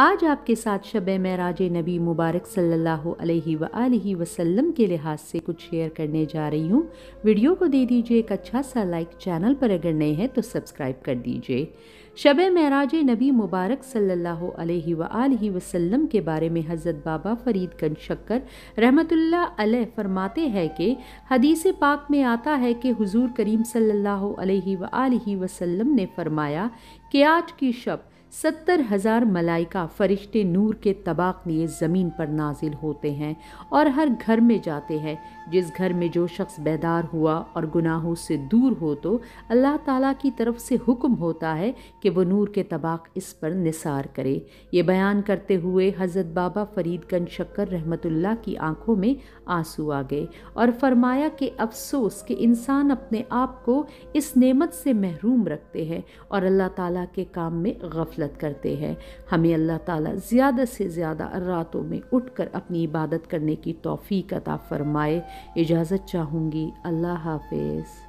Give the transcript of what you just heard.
आज आपके साथ शब महराज नबी मुबारक सल्लल्लाहु अलैहि वसल्लम के लिहाज से कुछ शेयर करने जा रही हूँ वीडियो को दे दीजिए एक अच्छा सा लाइक चैनल पर अगर नए हैं तो सब्सक्राइब कर दीजिए शब महराज नबी मुबारक सल्लल्लाहु अलैहि अलैहि वसल्लम के बारे में हज़रत बाबा फरीद गन शक्कर रहमत अलैह फरमाते हैं कि हदीस पाक में आता है कि हुजूर करीम सल्लल्लाहु अलैहि वसल्लम ने फरमाया कि आज की शब सत्तर हज़ार मलाइका फरिश्ते नूर के तबाक लिए ज़मीन पर नाजिल होते हैं और हर घर में जाते हैं जिस घर में जो शख्स बेदार हुआ और गुनाहों से दूर हो तो अल्लाह ताला की तरफ से हुक्म होता है कि वो नूर के तबाक इस पर निसार करे ये बयान करते हुए हज़रत बाबा फ़रीद गन शक्कर रहमतुल्ला की आंखों में आंसू आ गए और फरमाया कि अफसोस कि इंसान अपने आप को इस नेमत से महरूम रखते हैं और अल्लाह ताला के काम में गफ़ गफलत करते हैं हमें अल्लाह ताला ज़्यादा से ज़्यादा रातों में उठकर अपनी इबादत करने की तोफ़ी अता फ़रमाए इजाज़त चाहूँगी अल्लाह हाफिज़